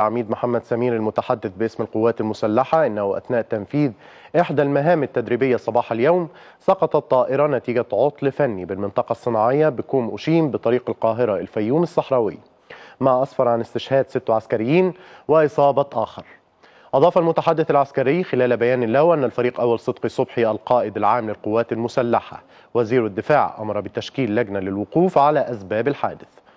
عميد محمد سمير المتحدث باسم القوات المسلحة أنه أثناء تنفيذ إحدى المهام التدريبية صباح اليوم سقطت طائرة نتيجة عطل فني بالمنطقة الصناعية بكوم أشيم بطريق القاهرة الفيوم الصحراوي ما أسفر عن استشهاد ست عسكريين وإصابة آخر أضاف المتحدث العسكري خلال بيان له أن الفريق أول صدقي صبحي القائد العام للقوات المسلحة وزير الدفاع أمر بتشكيل لجنة للوقوف على أسباب الحادث